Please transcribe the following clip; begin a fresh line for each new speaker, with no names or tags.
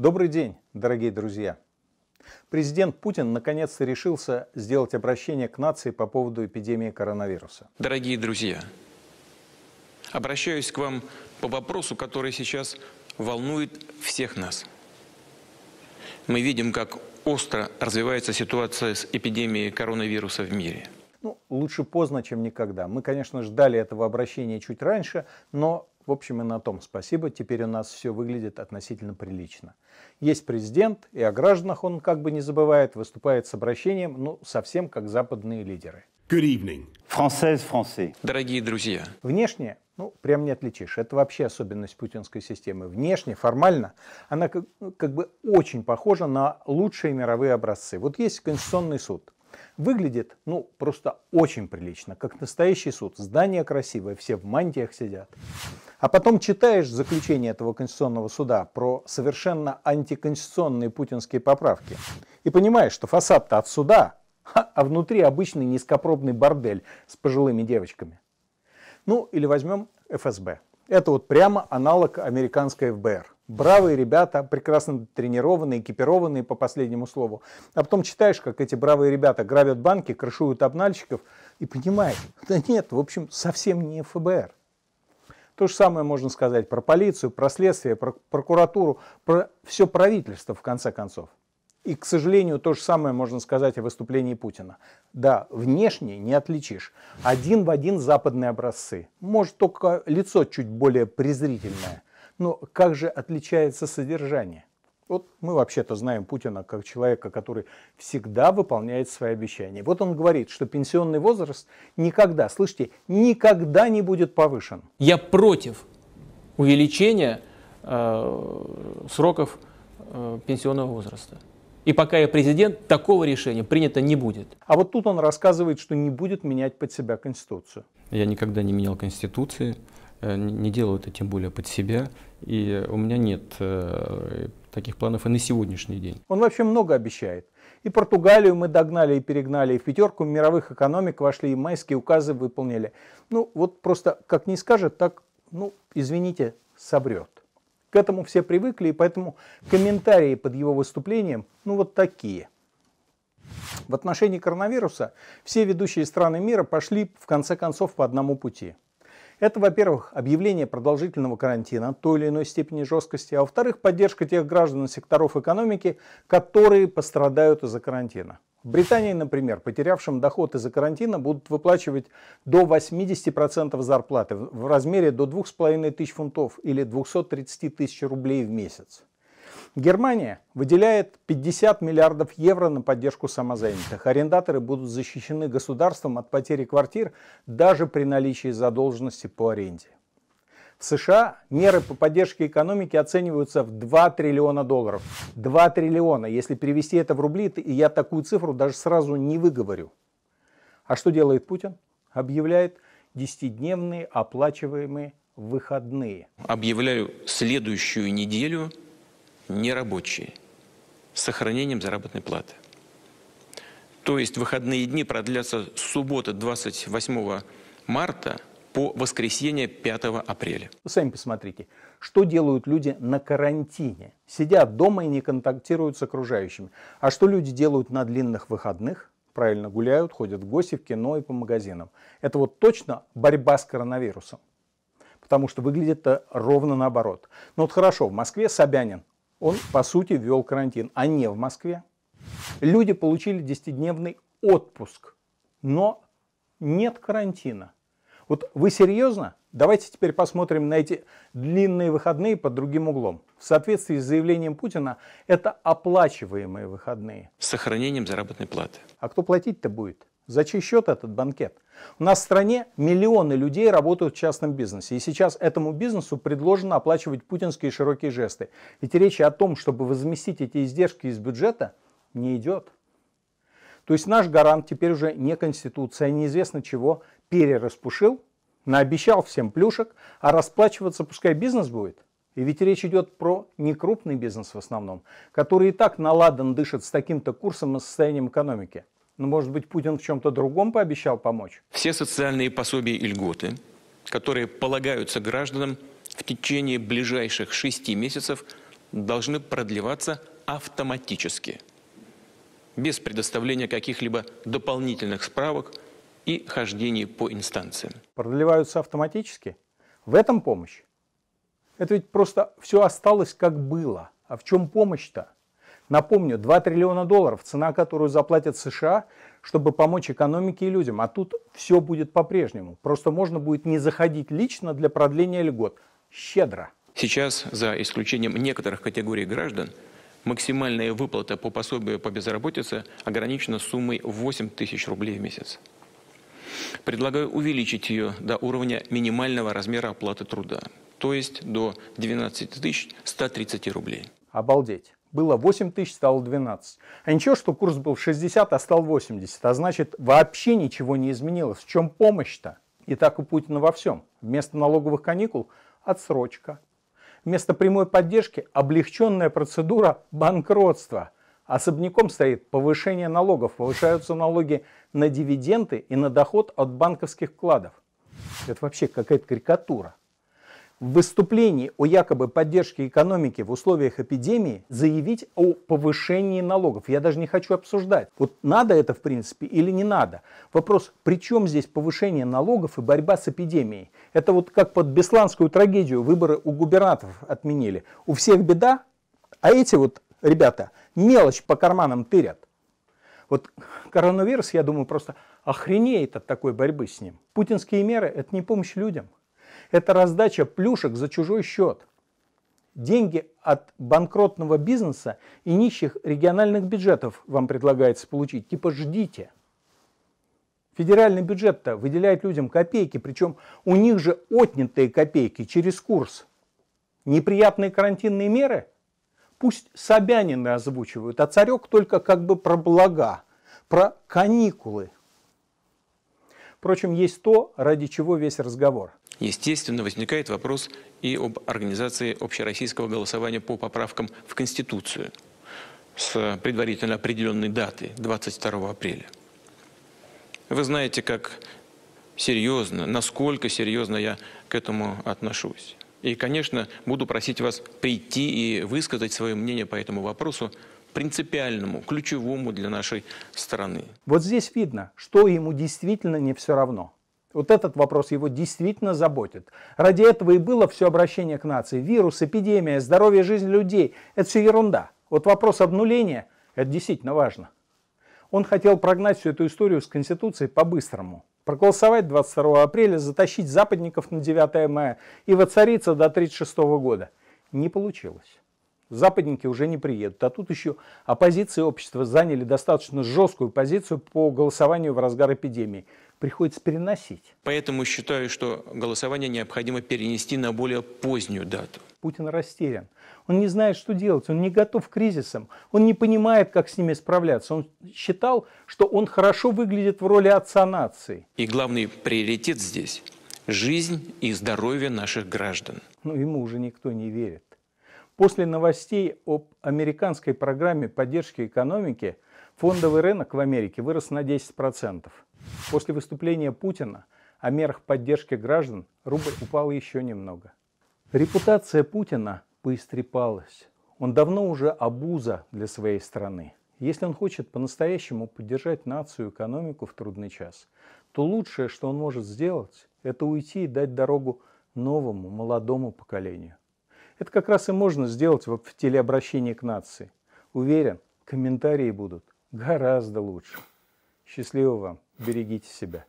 Добрый день, дорогие друзья! Президент Путин наконец-то решился сделать обращение к нации по поводу эпидемии коронавируса.
Дорогие друзья, обращаюсь к вам по вопросу, который сейчас волнует всех нас. Мы видим, как остро развивается ситуация с эпидемией коронавируса в мире.
Ну, лучше поздно, чем никогда. Мы, конечно, ждали этого обращения чуть раньше, но в общем и на том спасибо, теперь у нас все выглядит относительно прилично. Есть президент, и о гражданах он как бы не забывает, выступает с обращением, ну, совсем как западные лидеры.
Good evening. Française, français. Дорогие друзья.
Внешне, ну, прям не отличишь. Это вообще особенность путинской системы. Внешне, формально, она как, как бы очень похожа на лучшие мировые образцы. Вот есть Конституционный суд. Выглядит, ну, просто очень прилично, как настоящий суд. Здание красивое, все в мантиях сидят. А потом читаешь заключение этого Конституционного суда про совершенно антиконституционные путинские поправки и понимаешь, что фасад-то от суда, а внутри обычный низкопробный бордель с пожилыми девочками. Ну или возьмем ФСБ. Это вот прямо аналог американской ФБР. Бравые ребята, прекрасно тренированные, экипированные по последнему слову. А потом читаешь, как эти бравые ребята грабят банки, крышуют обнальщиков и понимаешь, да нет, в общем, совсем не ФБР. То же самое можно сказать про полицию, про следствие, про прокуратуру, про все правительство, в конце концов. И, к сожалению, то же самое можно сказать о выступлении Путина. Да, внешне не отличишь. Один в один западные образцы. Может, только лицо чуть более презрительное. Но как же отличается содержание? Вот мы вообще-то знаем Путина как человека, который всегда выполняет свои обещания. Вот он говорит, что пенсионный возраст никогда, слышите, никогда не будет повышен.
Я против увеличения э, сроков э, пенсионного возраста. И пока я президент, такого решения принято не будет. А
вот тут он рассказывает, что не будет менять под себя Конституцию.
Я никогда не менял Конституции. Э, не делал это тем более под себя, и у меня нет э, таких планов и на сегодняшний день.
Он вообще много обещает. И Португалию мы догнали и перегнали, и в пятерку мировых экономик вошли, и майские указы выполнили. Ну, вот просто как не скажет, так, ну, извините, собрет. К этому все привыкли, и поэтому комментарии под его выступлением, ну, вот такие. В отношении коронавируса все ведущие страны мира пошли, в конце концов, по одному пути – это, во-первых, объявление продолжительного карантина той или иной степени жесткости, а во-вторых, поддержка тех граждан и секторов экономики, которые пострадают из-за карантина. В Британии, например, потерявшим доход из-за карантина будут выплачивать до 80% зарплаты в размере до 2,5 тысяч фунтов или 230 тысяч рублей в месяц. Германия выделяет 50 миллиардов евро на поддержку самозанятых. Арендаторы будут защищены государством от потери квартир даже при наличии задолженности по аренде. В США меры по поддержке экономики оцениваются в 2 триллиона долларов. 2 триллиона. Если перевести это в рубли, и я такую цифру даже сразу не выговорю. А что делает Путин? Объявляет десятидневные оплачиваемые выходные.
Объявляю следующую неделю нерабочие с сохранением заработной платы. То есть выходные дни продлятся с субботы 28 марта по воскресенье 5 апреля.
сами посмотрите, что делают люди на карантине. Сидят дома и не контактируют с окружающими. А что люди делают на длинных выходных? Правильно, гуляют, ходят в гости, в кино и по магазинам. Это вот точно борьба с коронавирусом. Потому что выглядит это ровно наоборот. Ну вот хорошо, в Москве Собянин он, по сути, ввел карантин, а не в Москве. Люди получили 10-дневный отпуск, но нет карантина. Вот вы серьезно? Давайте теперь посмотрим на эти длинные выходные под другим углом. В соответствии с заявлением Путина, это оплачиваемые выходные. С
сохранением заработной
платы. А кто платить-то будет? За чей счет этот банкет? У нас в стране миллионы людей работают в частном бизнесе. И сейчас этому бизнесу предложено оплачивать путинские широкие жесты. Ведь речь о том, чтобы возместить эти издержки из бюджета, не идет. То есть наш гарант теперь уже не Конституция, а неизвестно чего, перераспушил, наобещал всем плюшек, а расплачиваться пускай бизнес будет. И ведь речь идет про некрупный бизнес в основном, который и так наладан дышит с таким-то курсом и состоянием экономики. Но, ну, может быть, Путин в чем-то другом пообещал помочь?
Все социальные пособия и льготы, которые полагаются гражданам в течение ближайших шести месяцев, должны продлеваться автоматически, без предоставления каких-либо дополнительных справок и хождений по инстанциям.
Продлеваются автоматически? В этом помощь? Это ведь просто все осталось как было. А в чем помощь-то? Напомню, 2 триллиона долларов, цена, которую заплатят США, чтобы помочь экономике и людям. А тут все будет по-прежнему. Просто можно будет не заходить лично для продления льгот. Щедро.
Сейчас, за исключением некоторых категорий граждан, максимальная выплата по пособию по безработице ограничена суммой 8 тысяч рублей в месяц. Предлагаю увеличить ее до уровня минимального размера оплаты труда, то есть до 12 130 рублей.
Обалдеть было 8 тысяч, стало 12. А ничего, что курс был 60, а стал 80. А значит, вообще ничего не изменилось. В чем помощь-то? И так у Путина во всем. Вместо налоговых каникул – отсрочка. Вместо прямой поддержки – облегченная процедура банкротства. Особняком стоит повышение налогов. Повышаются налоги на дивиденды и на доход от банковских вкладов. Это вообще какая-то карикатура в выступлении о якобы поддержке экономики в условиях эпидемии заявить о повышении налогов. Я даже не хочу обсуждать, вот надо это в принципе или не надо. Вопрос, при чем здесь повышение налогов и борьба с эпидемией? Это вот как под Бесланскую трагедию выборы у губернаторов отменили. У всех беда, а эти вот ребята мелочь по карманам тырят. Вот коронавирус, я думаю, просто охренеет от такой борьбы с ним. Путинские меры – это не помощь людям – это раздача плюшек за чужой счет. Деньги от банкротного бизнеса и нищих региональных бюджетов вам предлагается получить. Типа ждите. Федеральный бюджет-то выделяет людям копейки, причем у них же отнятые копейки через курс. Неприятные карантинные меры? Пусть Собянины озвучивают, а Царек только как бы про блага, про каникулы. Впрочем, есть то, ради чего весь разговор
естественно, возникает вопрос и об организации общероссийского голосования по поправкам в Конституцию с предварительно определенной даты 22 апреля. Вы знаете, как серьезно, насколько серьезно я к этому
отношусь.
И, конечно, буду просить вас прийти и высказать свое мнение по этому вопросу, принципиальному, ключевому для нашей страны.
Вот здесь видно, что ему действительно не все равно. Вот этот вопрос его действительно заботит. Ради этого и было все обращение к нации. Вирус, эпидемия, здоровье, жизнь людей – это все ерунда. Вот вопрос обнуления – это действительно важно. Он хотел прогнать всю эту историю с Конституцией по-быстрому. Проголосовать 22 апреля, затащить западников на 9 мая и воцариться до 1936 года. Не получилось. Западники уже не приедут. А тут еще оппозиция общества заняли достаточно жесткую позицию по голосованию в разгар эпидемии – приходится переносить.
Поэтому считаю, что голосование необходимо перенести на более позднюю дату.
Путин растерян. Он не знает, что делать, он не готов к кризисам, он не понимает, как с ними справляться. Он считал, что он хорошо выглядит в роли отца нации.
И главный приоритет здесь – жизнь и здоровье наших граждан.
Но ему уже никто не верит. После новостей об американской программе поддержки экономики фондовый рынок в Америке вырос на 10%. После выступления Путина о мерах поддержки граждан рубль упал еще немного. Репутация Путина поистрепалась. Он давно уже обуза для своей страны. Если он хочет по-настоящему поддержать нацию и экономику в трудный час, то лучшее, что он может сделать, это уйти и дать дорогу новому, молодому поколению. Это как раз и можно сделать в телеобращении к нации. Уверен, комментарии будут гораздо лучше. Счастливо вам! берегите себя.